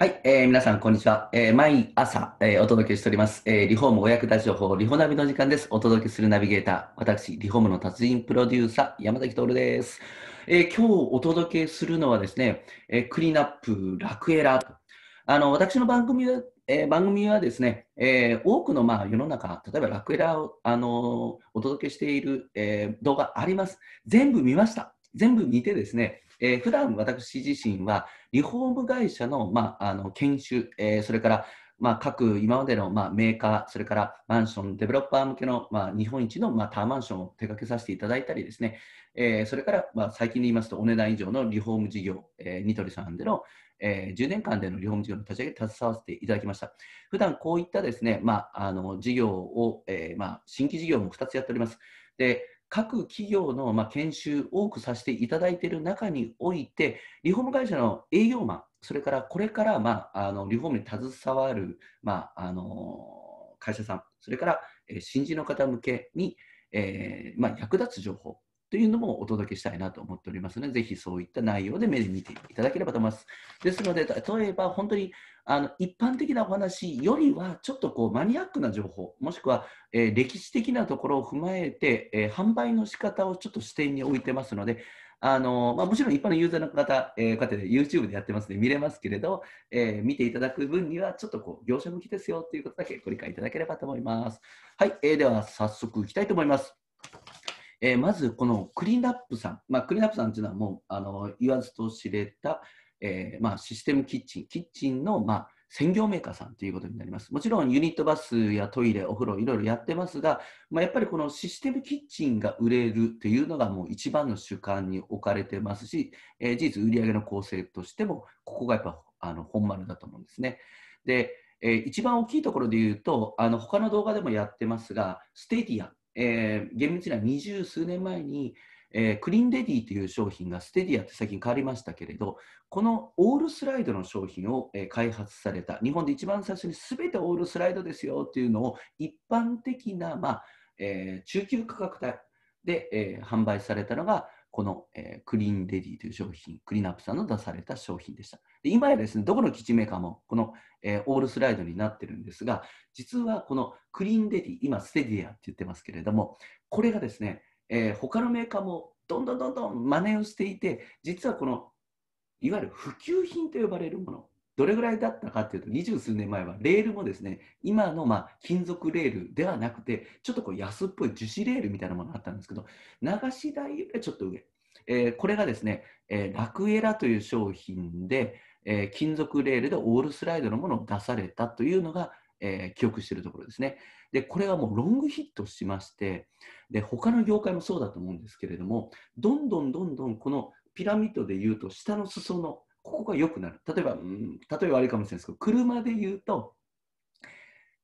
はい、えー、皆さん、こんにちは。えー、毎朝、えー、お届けしております、えー、リフォームお役立ち情報、リホナビの時間です。お届けするナビゲーター、私、リフォームの達人プロデューサー、山崎徹です。えー、今日お届けするのはですね、えー、クリーンアップ、楽エラー。あの、私の番組は、えー、番組はですね、えー、多くの、まあ、世の中、例えばラクエラーを、あのお届けしている、えー、動画あります。全部見ました。全部見てですね、えー、普段私自身はリフォーム会社の,、まあ、あの研修、えー、それから、まあ、各今までの、まあ、メーカー、それからマンション、デベロッパー向けの、まあ、日本一の、まあ、タワーマンションを手掛けさせていただいたりですね、えー、それから、まあ、最近で言いますとお値段以上のリフォーム事業、えー、ニトリさんでの、えー、10年間でのリフォーム事業の立ち上げに携わせていただきました。普段こういったですね、まあ、あの事業を、えーまあ、新規事業も2つやっております。で各企業のま研修多くさせていただいている中において、リフォーム会社の営業マン、それからこれからまあのリフォームに携わるまあの会社さん、それから新人の方向けに、えー、ま役立つ情報というのもお届けしたいなと思っておりますので、ぜひそういった内容で目で見ていただければと思います。ですので、例えば本当にあの一般的なお話よりはちょっとこうマニアックな情報もしくは、えー、歴史的なところを踏まえて、えー、販売の仕方をちょっと視点に置いてますのであのまあ、もちろん一般のユーザーの方、えー、方で YouTube でやってますので見れますけれど、えー、見ていただく分にはちょっとこう業者向きですよということだけご理解いただければと思います。はい、えー、では早速いきたいと思います。えー、まずこのクリーンアップさん、まあ、クリーンアップさんというのはもうあの言わずと知れた、えー、まあ、システムキッチン、キッチンの、まあ、専業メーカーさんということになります。もちろんユニットバスやトイレ、お風呂、いろいろやってますが、まあ、やっぱりこのシステムキッチンが売れるというのがもう一番の主観に置かれてますし、えー、事実、売上の構成としても、ここがやっぱあの本丸だと思うんですね。で、えー、一番大きいところで言うと、あの他の動画でもやってますが、ステディア、えー、厳密には二十数年前にえー、クリーンレディという商品がステディアって最近変わりましたけれど、このオールスライドの商品を、えー、開発された、日本で一番最初に全てオールスライドですよっていうのを一般的な、まあえー、中級価格帯で、え販売されたのが、この、えクリーンレディという商品、クリーンアップさんの出された商品でした。で今やですね、どこの基地メーカーもこの、えオールスライドになってるんですが、実はこのクリーンレディ、今ステディアって言ってますけれども、これがですね、えー、他のメーカーもどんどんどんどん真似をしていて、実はこのいわゆる普及品と呼ばれるもの、どれぐらいだったかというと、二十数年前はレールもですね、今のまあ金属レールではなくて、ちょっとこう安っぽい樹脂レールみたいなものがあったんですけど、流し台よりはちょっと上、えー、これがですね、えー、ラクエラという商品で、えー、金属レールでオールスライドのものを出されたというのが、えー、記憶しているところですね。で、これはもうロングヒットしまして、で、他の業界もそうだと思うんですけれども、どんどんどんどんこのピラミッドで言うと、下の裾の、ここが良くなる。例えば、うん、例えば悪いかもしれないですけど、車で言うと、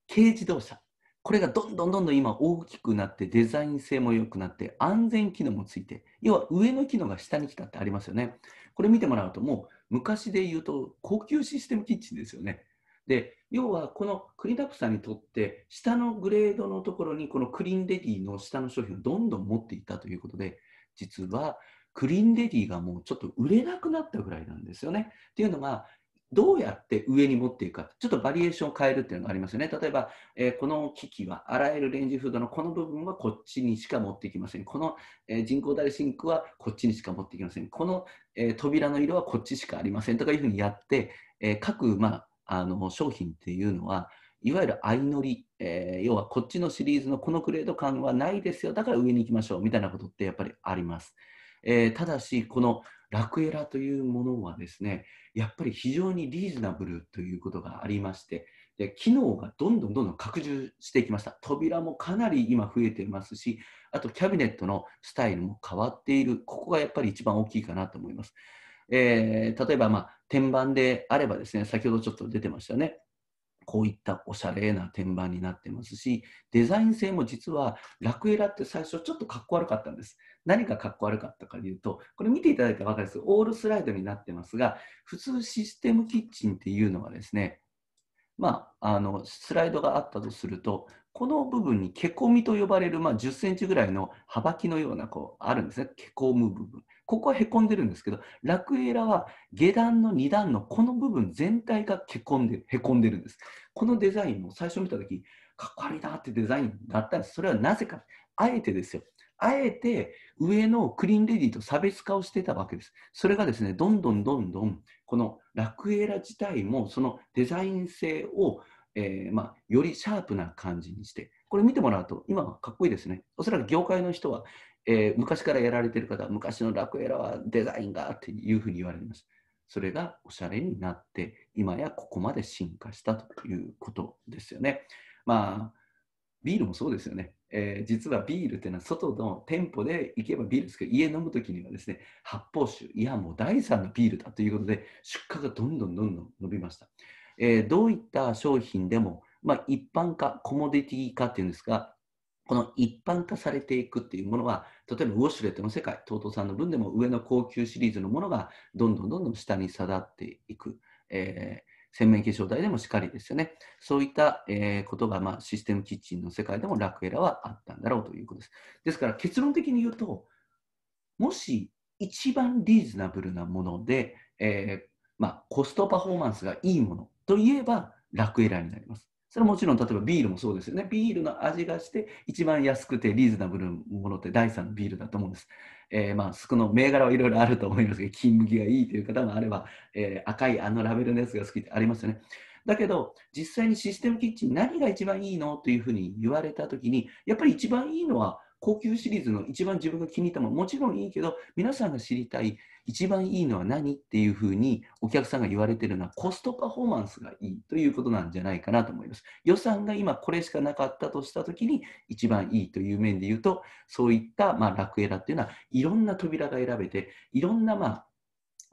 軽自動車。これがどんどんどんどん今大きくなってデザイン性も良くなって安全機能もついて要は上の機能が下に来たってありますよねこれ見てもらうともう昔で言うと高級システムキッチンですよねで要はこのクリーンアップさんにとって下のグレードのところにこのクリーンレディの下の商品をどんどん持っていたということで実はクリーンレディがもうちょっと売れなくなったぐらいなんですよね。っていうのがどうやって上に持っていくかちょっとバリエーションを変えるっていうのがありますよね例えば、えー、この機器はあらゆるレンジフードのこの部分はこっちにしか持っていきませんこの、えー、人工ダイシンクはこっちにしか持っていきませんこの、えー、扉の色はこっちしかありませんとかいうふうにやって、え各、まあ、あの商品っていうのはいわゆる相乗り、えー、要はこっちのシリーズのこのグレード感はないですよだから上に行きましょうみたいなことってやっぱりあります、えー、ただしこのラクエラというものはですねやっぱり非常にリーズナブルということがありましてで機能がどんどんどんどん拡充していきました扉もかなり今増えていますしあとキャビネットのスタイルも変わっているここがやっぱり一番大きいかなと思いますえー、例えば、まあ、天板であればですね、先ほどちょっと出てましたね。こういったおしゃれな天板になってますし、デザイン性も実はラクエラって最初ちょっとかっこ悪かったんです。何がかっこ悪かったかというと、これ見ていただいたら分かるんですオールスライドになってますが、普通システムキッチンっていうのはですね、まあ、あのスライドがあったとすると、この部分にけこみと呼ばれる、まあ、10センチぐらいの幅木のようなこうあるんですね、けこむ部分。ここはへこんでるんですけど、ラクエラは下段の2段のこの部分全体がけこんでる、へこんでるんです。このデザインも最初見たとき、かっこ悪いなってデザインだったんです。それはなぜか、あえてですよ。あえて上のクリーンレディと差別化をしてたわけです。それがですね、どんどんどんどん、このラクエラ自体もそのデザイン性をえー、まあ、よりシャープな感じにして、これ見てもらうと、今はかっこいいですね。おそらく業界の人は、えー、昔からやられてる方、昔のラクエラはデザインがっていうふうに言われます。それがおしゃれになって、今やここまで進化したということですよね。まあ、ビールもそうですよね。えー、実はビールっていうのは外の店舗で行けばビールですけど家飲む時にはですね発泡酒いやもう第3のビールだということで出荷がどんどんどんどん伸びましたえー、どういった商品でも、まあ、一般化、コモディティ化っていうんですが、この一般化されていくっていうものは、例えばウォシュレットの世界、TOTO さんの分でも上の高級シリーズのものがどんどんどんどん下に下がっていく。えー洗面化粧台でもしかりですよね。そういった、えー、ことが、まあ、システムキッチンの世界でもラクエラはあったんだろうということです。ですから結論的に言うと、もし一番リーズナブルなもので、えー、まあ、コストパフォーマンスがいいものといえば楽エラーになります。それはもちろん例えばビールもそうですよね。ビールの味がして一番安くてリーズナブルなものって第3のビールだと思うんです。えー、まあ、その銘柄はいろいろあると思いますけど、金麦がいいという方もあれば、えー、赤いあのラベルのやつが好きってありますよね。だけど、実際にシステムキッチン何が一番いいのというふうに言われたときに、やっぱり一番いいのは高級シリーズの一番自分が気に入ったものもちろんいいけど皆さんが知りたい一番いいのは何っていうふうにお客さんが言われてるのはコストパフォーマンスがいいということなんじゃないかなと思います予算が今これしかなかったとした時に一番いいという面で言うとそういったまあ楽エラっていうのはいろんな扉が選べていろんなまあ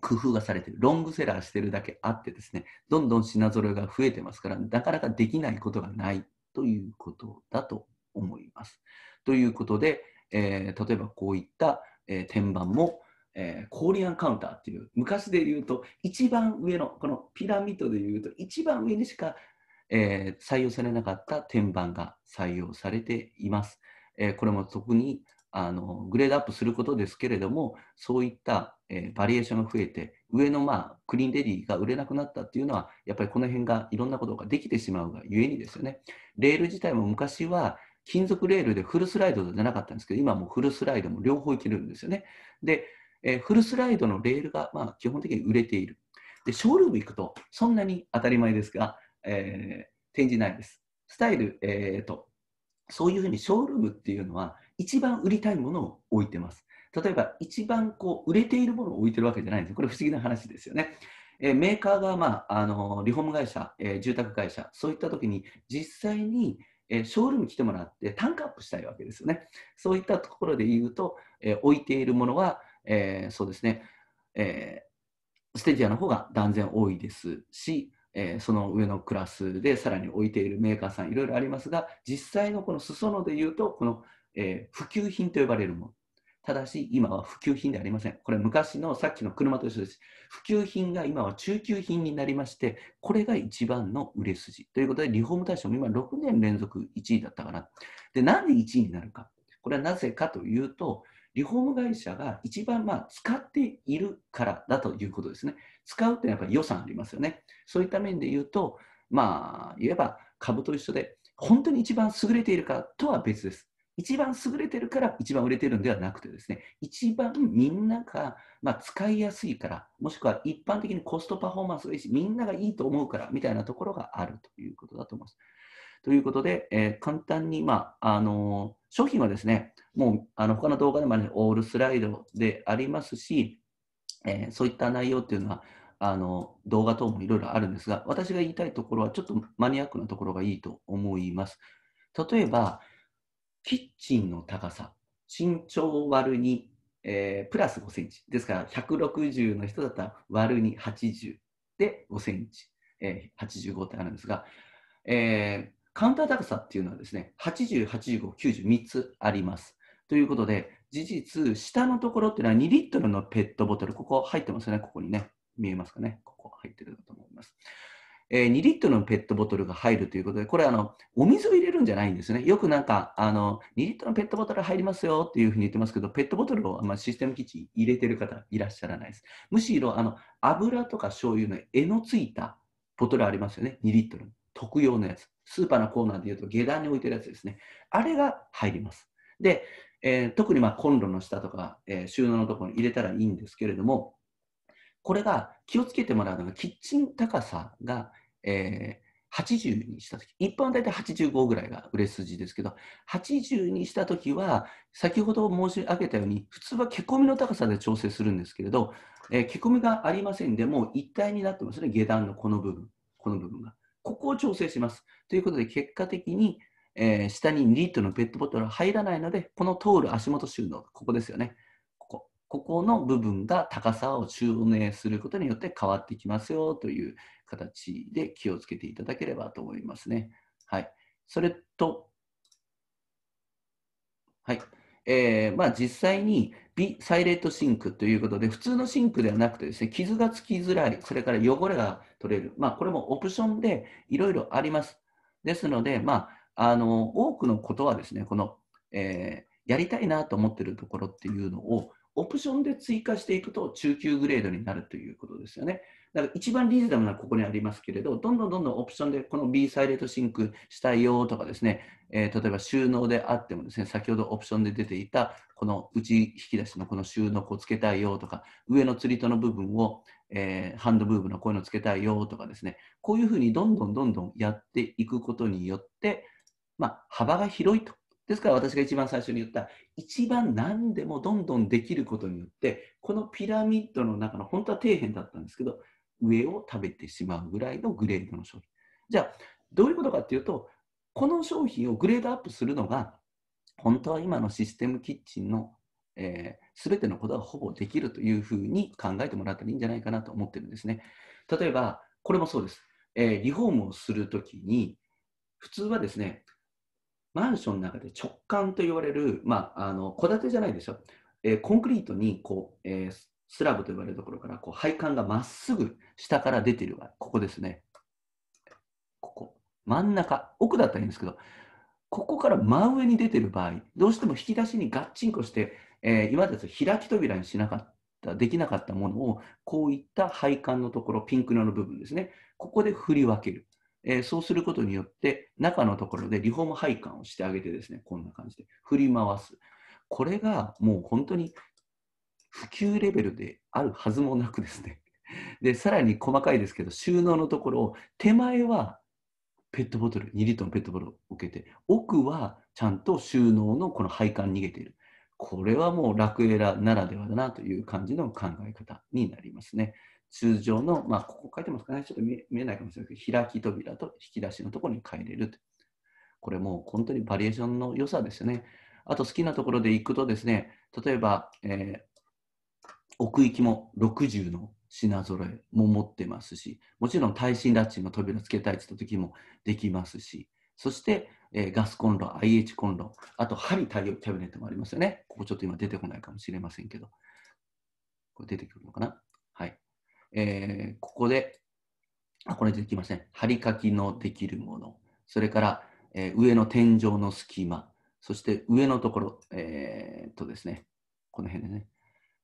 工夫がされてる。ロングセラーしてるだけあってですね、どんどん品揃えが増えてますから、なかなかできないことがないということだと思います。ということで、えー、例えばこういった、えー、天板も、えー、コーリアンカウンターっていう昔で言うと一番上のこのピラミッドで言うと一番上にしか、えー、採用されなかった天板が採用されています。えー、これも特にあのグレードアップすることですけれどもそういった、えバリエーションが増えて上の、まあ、クリーンレディーが売れなくなったっていうのはやっぱりこの辺がいろんなことができてしまうがゆえにですよねレール自体も昔は金属レールでフルスライドじゃなかったんですけど、今もフルスライドも両方いけるんですよね。で、えー、フルスライドのレールが、まあ、基本的に売れている。で、ショールーム行くと、そんなに当たり前ですが、えー、展示ないです。スタイル、えーと、そういうふうにショールームっていうのは、一番売りたいものを置いてます。例えば、一番こう売れているものを置いてるわけじゃないんですこれ不思議な話ですよね。えー、メーカーが、まあ、あのリフォーム会社、えー、住宅会社、そういった時に、実際に、えショールーム来てもらってタンクアップしたいわけですよね。そういったところで言うと、え置いているものは、えそうですね、えステジアの方が断然多いですし、えその上のクラスでさらに置いているメーカーさんいろいろありますが実際のこの裾野で言うとこの、え普及品と呼ばれるものただし、今は普及品でありません。これ昔のさっきの車と一緒です。普及品が今は中級品になりまして、これが一番の売れ筋。ということで、リフォーム対象も今6年連続1位だったかな。で、なんで1位になるか。これはなぜかというと、リフォーム会社が一番まあ使っているからだということですね。使うってやっぱり予算ありますよね。そういった面で言うと、まあ、言えば株と一緒で、本当に一番優れているかとは別です。一番優れてるから一番売れてるんではなくてですね、一番みんなが、まあ、使いやすいから、もしくは一般的にコストパフォーマンスがいいし、みんながいいと思うからみたいなところがあるということだと思います。ということで、えー、簡単に、まああのー、商品はですね、もうあの他の動画でも、ね、オールスライドでありますし、えー、そういった内容っていうのは、あの動画等もいろいろあるんですが、私が言いたいところはちょっとマニアックなところがいいと思います。例えば、キッチンの高さ、身長割る2、えー、プラス5センチ。ですから、160の人だったら割る2、80で5センチ、えー、85ってあるんですが、えー、カウンター高さっていうのはですね、80、85、90、3つあります。ということで、事実、下のところっていうのは2リットルのペットボトル、ここ入ってますよね、ここにね、見えますかね、ここ入ってるだと思います。えー、2リットルのペットボトルが入るということで、これあの、お水を入れるんじゃないんですね。よくなんか、あの2リットルのペットボトル入りますよっていうふうに言ってますけど、ペットボトルを、まあ、システム基地に入れてる方いらっしゃらないです。むしろあの油とか醤油の柄のついたボトルありますよね、2リットル。特用のやつ。スーパーのコーナーでいうと、下段に置いてるやつですね。あれが入ります。で、えー、特にまコンロの下とか、えー、収納のところに入れたらいいんですけれども、これが気をつけてもらうのがキッチン高さが、えー、80にした時一般は大体85ぐらいが売れ筋ですけど80にした時は先ほど申し上げたように普通は毛込みの高さで調整するんですけれど、えー、毛込みがありませんでも一体になってますね下段のこの部分この部分がここを調整しますということで結果的に、えー、下に2リットルのペットボトルは入らないのでこの通る足元収納ここですよねここの部分が高さを中音することによって変わってきますよという形で気をつけていただければと思いますね。はい。それと、はい。えー、まあ、実際にビサイレントシンクということで、普通のシンクではなくてですね、傷がつきづらい、それから汚れが取れる。まあ、これもオプションでいろいろあります。ですので、まあ、あの、多くのことはですね、この、えー、やりたいなと思ってるところっていうのを、オプションで追加していくと中級グレードになるということですよね。だから一番リーズナブルなここにありますけれど、どんどんどんどんオプションでこの B サイレントシンクしたいよとかですね、えー、例えば収納であってもですね、先ほどオプションで出ていたこの内引き出しのこの収納をつけたいよとか、上の釣り戸の部分を、えー、ハンドブーブのこういうのつけたいよとかですね、こういうふうにどんどんどんどんやっていくことによって、まあ、幅が広いとですから私が一番最初に言った一番何でもどんどんできることによってこのピラミッドの中の本当は底辺だったんですけど上を食べてしまうぐらいのグレードの商品じゃあどういうことかっていうとこの商品をグレードアップするのが本当は今のシステムキッチンの、えー、てのことがほぼできるというふうに考えてもらったらいいんじゃないかなと思ってるんですね例えばこれもそうです、えー、リフォームをするときに普通はですねマンションの中で直感と言われる、まあ、あの、戸建てじゃないですよ。えー、コンクリートに、こう、えー、スラブと呼ばれるところから、こう、配管がまっすぐ下から出ている合、ここですね。ここ。真ん中。奥だったらいいんですけど、ここから真上に出てる場合、どうしても引き出しにガッチンコして、えー、今です開き扉にしなかった、できなかったものを、こういった配管のところ、ピンク色の部分ですね、ここで振り分ける。えー、そうすることによって、中のところでリフォーム配管をしてあげてですね、こんな感じで振り回す。これがもう本当に普及レベルであるはずもなくですね。で、さらに細かいですけど、収納のところを手前はペットボトル、2リットルのペットボトルを置けて、奥はちゃんと収納のこの配管逃げている。これはもう楽エラならではだなという感じの考え方になりますね。通常の、まあ、ここ書いてますかね、ちょっと見えないかもしれないけど、開き扉と引き出しのところに変えれると。これもう本当にバリエーションの良さですよね。あと好きなところで行くとですね、例えば、えー、奥行きも60の品揃えも持ってますし、もちろん耐震ラッチの扉つけたいって言った時もできますし、そして、えー、ガスコンロ、IH コンロ、あと針対応キャビネットもありますよね。ここちょっと今出てこないかもしれませんけど、これ出てくるのかなはい。えー、ここで、あ、これできません。張り書きのできるもの。それから、えー、上の天井の隙間。そして上のところ、えー、とですね、この辺でね、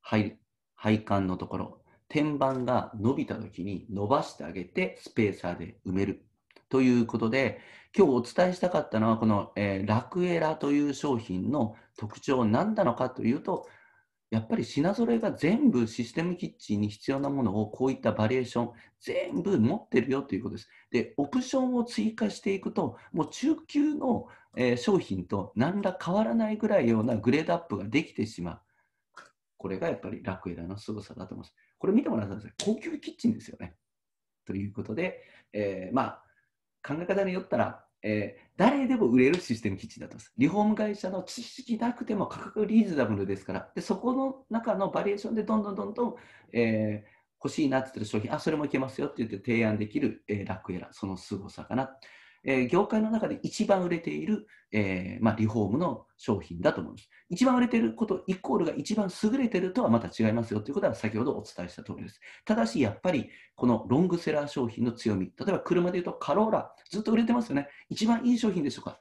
配配管のところ、天板が伸びた時に伸ばしてあげて、スペーサーで埋める。ということで、今日お伝えしたかったのは、この、えー、ラクエラという商品の特徴何なのかというと、やっぱり品揃えが全部システムキッチンに必要なものをこういったバリエーション全部持ってるよということです。で、オプションを追加していくと、もう中級の、えー、商品と何ら変わらないぐらいようなグレードアップができてしまう。これがやっぱり楽屋エダの凄さだと思います。これ見てもらったんです高級キッチンですよね。ということで、えー、まあ、考え方によったらえー、誰でも売れるシステム基地だとリフォーム会社の知識なくても価格リーズナブルですから、でそこの中のバリエーションでどんどんどんどん、えー、欲しいなって言ってる商品、あ、それもいけますよって言って提案できる、えー、ラックエラー、その凄さかな。えー、業界の中で一番売れている、えー、まあ、リフォームの商品だと思うんです。一番売れていること、イコールが一番優れているとはまた違いますよということは先ほどお伝えした通りです。ただし、やっぱりこのロングセラー商品の強み、例えば車でいうとカローラ、ずっと売れてますよね。一番いい商品でしょうか。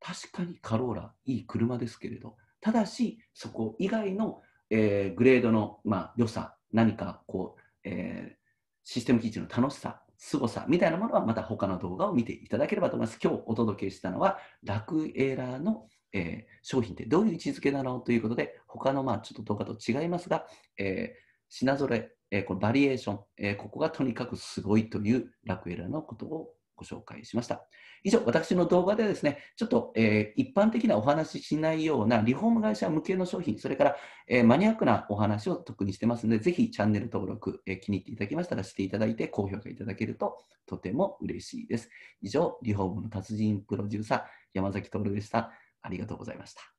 確かにカローラ、いい車ですけれど、ただし、そこ以外の、えー、グレードの、まあ、良さ、何かこう、えシステム基地の楽しさ凄さみたいなものはまた他の動画を見ていただければと思います。今日お届けしたのは、楽エラーの、えー、商品ってどういう位置づけなのということで、他のまあちょっと動画と違いますが、えー、品揃え、えー、このバリエーション、えここがとにかくすごいという楽エラーのことをご紹介しました。以上、私の動画ではですね、ちょっと、えー、一般的なお話ししないようなリフォーム会社向けの商品、それから、えー、マニアックなお話を特にしてますので、ぜひチャンネル登録、えー、気に入っていただけましたらしていただいて、高評価いただけるととても嬉しいです。以上、リフォームの達人プロデューサー、山崎徹でした。ありがとうございました。